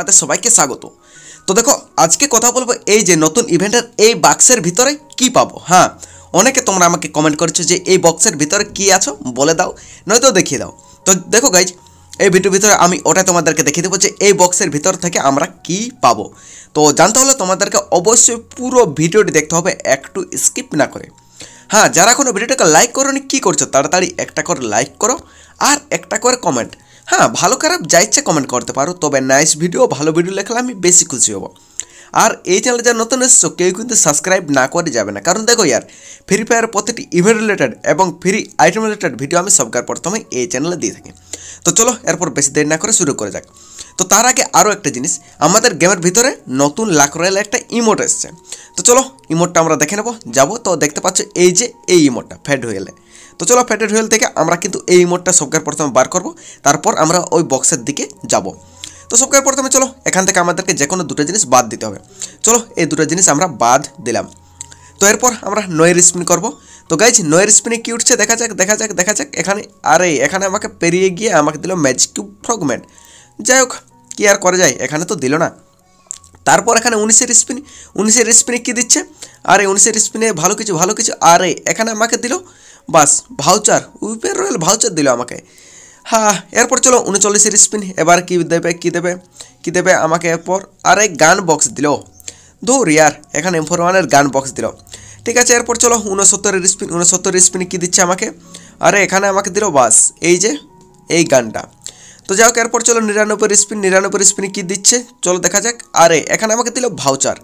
আপনাদের সবাইকে স্বাগত তো দেখো আজকে কথা বলবো এই যে নতুন ইভেন্টের এই বাক্সের ভিতরে কি পাবো হ্যাঁ অনেকে তোমরা আমাকে কমেন্ট করেছো যে এই বক্সের ভিতরে কি আছো বলে দাও নয়তো দেখিয়ে দাও তো দেখো গাইজ এই ভিডিওর ভিতরে আমি ওটা তোমাদেরকে দেখিয়ে দেবো যে এই বক্সের ভিতর থেকে আমরা কি পাবো তো জানতে হলে তোমাদেরকে অবশ্যই পুরো ভিডিওটি দেখতে হবে একটু স্কিপ না করে হ্যাঁ যারা কোনো ভিডিওটাকে লাইক করো নি কী করছো তাড়াতাড়ি একটা করে লাইক করো আর একটা করে কমেন্ট হ্যাঁ ভালো খারাপ যা ইচ্ছে কমেন্ট করতে পারো তবে নাইস ভিডিও ভালো ভিডিও লেখলে আমি বেশি খুশি হব আর এই চ্যানেলে যারা নতুন এসছো কেউ কিন্তু সাবস্ক্রাইব না করে যাবে না কারণ দেখো ইয়ার ফ্রি ফায়ার প্রতিটি ইভেন্ট রিলেটেড এবং ফ্রি আইটেম রিলেটেড ভিডিও আমি সবকার প্রথমে এই চ্যানেলে দিয়ে থাকি তো চলো এরপর বেশি দেরি না করে শুরু করে যাক তো তার আগে আরও একটা জিনিস আমাদের গেমের ভিতরে নতুন লাক একটা ইমোট এসছে তো চলো ইমোটটা আমরা দেখে নেবো যাবো তো দেখতে পাচ্ছ এই যে এই ইমোটটা ফ্যাড হয়ে গেলে তো চলো ফ্যাটেড হুয়েল থেকে আমরা কিন্তু এই ইমোটটা সবকার প্রথমে বার করব তারপর আমরা ওই বক্সের দিকে যাব তো সবকার প্রথমে চলো এখান থেকে আমাদেরকে যে কোনো দুটো জিনিস বাদ দিতে হবে চলো এই দুটো জিনিস আমরা বাদ দিলাম তো এরপর আমরা নয়ের স্পিন করব তো গাইজ নয়ের স্পিনে কি উঠছে দেখা যাক দেখা যাক দেখা যাক এখানে আরে এখানে আমাকে পেরিয়ে গিয়ে আমাকে দিল ম্যাজিক কিউব ফ্রগমেন্ট যাই হোক কি আর করা যায় এখানে তো দিল না তারপর এখানে উনিশের স্পিন উনিশের স্পিনে কী দিচ্ছে আরে উনিশের স্পিনে ভালো কিছু ভালো কিছু আরে এখানে আমাকে দিল বাস ভাউচার উইপের রয়েল ভাউচার দিল আমাকে হ্যাঁ এরপর চলো উনচল্লিশের স্পিন এবার কী দেবে কী দেবে কী দেবে আমাকে এরপর আরে গান বক্স দিল ধুর ইয়ার এখানে এম ফোর ওয়ানের গান বক্স দিল ঠিক আছে এরপর চলো উনসত্তরের স্পিন উনসত্তরের স্পিন কী দিচ্ছে আমাকে আরে এখানে আমাকে দিল বাস এই যে এই গানটা তো যাই হোক এরপর চলো নিরানব্বই স্পিন নিরানব্বই স্পিন কী দিচ্ছে চলো দেখা যাক আরে এখানে আমাকে দিল ভাউচার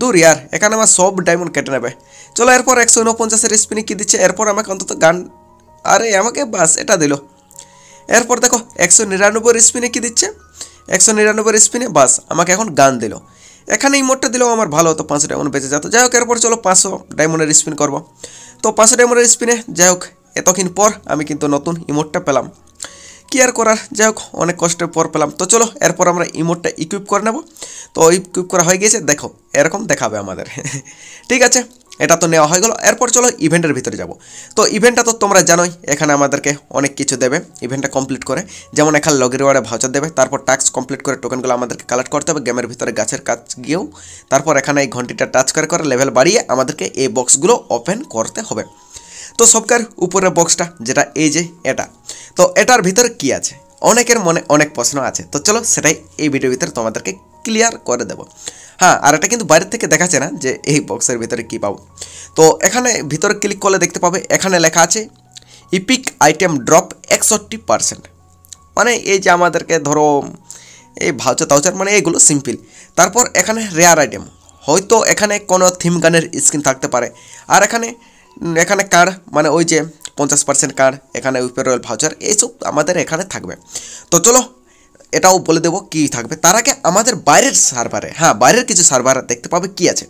দূর ইয়ার এখানে আমার সব ডায়মন্ড কেটে নেবে চলো এরপর একশো উনপঞ্চাশের স্পিনে কী দিচ্ছে এরপর আমাকে অন্তত গান আরে আমাকে বাস এটা দিল এরপর দেখো একশো নিরানব্বই স্পিনে কী দিচ্ছে একশো নিরানব্বই স্পিনে বাস আমাকে এখন গান দিল এখানে ইমোটটা দিলেও আমার ভালো হতো পাঁচশো ডায়মন্ড বেঁচে যেত যাই হোক এরপর চলো পাঁচশো ডায়মন্ডের স্পিন করবো তো পাঁচশো ডায়মন্ডের স্পিনে যাই হোক এতক্ষণ পর আমি কিন্তু নতুন ইমোটটা পেলাম কি আর করার যাই হোক অনেক কষ্টের পর পেলাম তো চলো এরপর আমরা ইমোটটা ইকুইপ করে নেব তো ইকুইপ করা হয়ে গেছে দেখো এরকম দেখাবে আমাদের ঠিক আছে এটা তো নেওয়া হয়ে গেল এরপর চলো ইভেন্টের ভিতরে যাব তো ইভেন্টটা তো তোমরা জানোই এখানে আমাদেরকে অনেক কিছু দেবে ইভেন্টটা কমপ্লিট করে যেমন এখানে লগের ওয়ার্ডে ভাউচার দেবে তারপর টাস্ক কমপ্লিট করে টোকেনগুলো আমাদেরকে কালেক্ট করতে হবে গেমের ভিতরে গাছের কাজ গিয়েও তারপর এখানে এই ঘন্টিটা টাচ করে করে লেভেল বাড়িয়ে আমাদেরকে এই বক্সগুলো ওপেন করতে হবে তো সবকার উপরের বক্সটা যেটা এই যে এটা তো এটার ভিতর কি আছে অনেকের মনে অনেক প্রশ্ন আছে তো চলো সেটাই এই ভিডিওর ভিতরে তোমাদেরকে ক্লিয়ার করে দেবো হ্যাঁ আর এটা কিন্তু বাইরের থেকে দেখাচ্ছে না যে এই বক্সের ভিতরে কী পাবো তো এখানে ভিতরে ক্লিক করলে দেখতে পাবে এখানে লেখা আছে ইপিক আইটেম ড্রপ একষট্টি পারসেন্ট মানে এই যে আমাদেরকে ধরো এই ভাউচার তাউচার মানে এগুলো সিম্পল তারপর এখানে রেয়ার আইটেম হয়তো এখানে কোনো থিম গানের স্ক্রিন থাকতে পারে আর এখানে এখানে কার মানে ওই যে পঞ্চাশ পার্সেন্ট কার্ড এখানে উইপেরোয়েল ভাউচার এইসব আমাদের এখানে থাকবে তো চলো এটাও বলে দেবো কী থাকবে তার আগে আমাদের বাইরের সার্ভারে হ্যাঁ বাইরের কিছু সার্ভার দেখতে পাবে কী আছে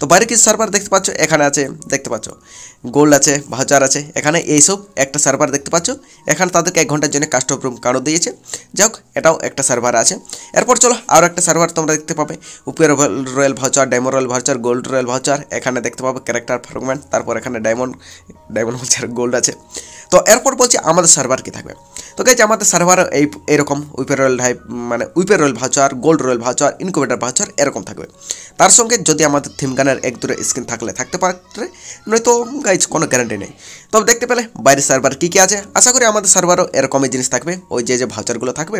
তো বাইরে কিছু সার্ভার দেখতে পাচ্ছ এখানে আছে দেখতে পাচ্ছ গোল্ড আছে ভাউচার আছে এখানে এইসব একটা সার্ভার দেখতে পাচ্ছ এখানে তাদেরকে এক ঘন্টার জন্য কাস্টম রুম কার্ডও দিয়েছে হোক এটাও একটা সার্ভার আছে এরপর চলো আরও একটা সার্ভার তোমরা দেখতে পাবে weapon royale voucher diamond royale voucher gold royale voucher এখানে দেখতে পাবে ক্যারেক্টার ফার্মেন্ট তারপর এখানে ডায়মন্ড ডায়মন্ড ভাউচার গোল্ড আছে তো এরপর বলছি আমাদের সার্ভার কী থাকবে তো গাইজ আমাদের সার্ভার এই এরকম উইপের রয়েল টাইপ মানে weapon royale voucher gold royale voucher incubator voucher এরকম থাকবে তার সঙ্গে যদি আমাদের থিম গানের এক দূরে স্ক্রিন থাকলে থাকতে পারে নয়তো গাইজ কোনো গ্যারান্টি নেই তবে দেখতে পেলে বাইরের সার্ভার কী কী আছে আশা করি আমাদের সার্ভারও এরকমই জিনিস থাকবে ওই যে যে ভাউচারগুলো থাকবে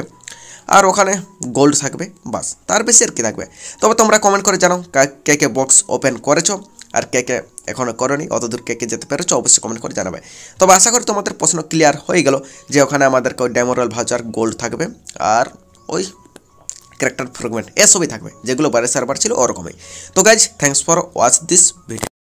আর ওখানে গোল্ড থাকবে বাস তার বেশি আর কি থাকবে তবে তোমরা কমেন্ট করে জানাও কে কে বক্স ওপেন করেছো আর কে কে এখনও করনি অত দূর কে কে যেতে পেরেছো অবশ্যই কমেন্ট করে জানাবে তবে আশা করি তোমাদের প্রশ্ন ক্লিয়ার হয়ে গেল যে ওখানে আমাদেরকে ডেমোরাল ভাউচার গোল্ড থাকবে আর ওই ক্যারেক্টার ফ্রেগমেন্ট এসবই থাকবে যেগুলো বাইরে সার্ভার ছিল ওরকমই তো guys thanks for watch this video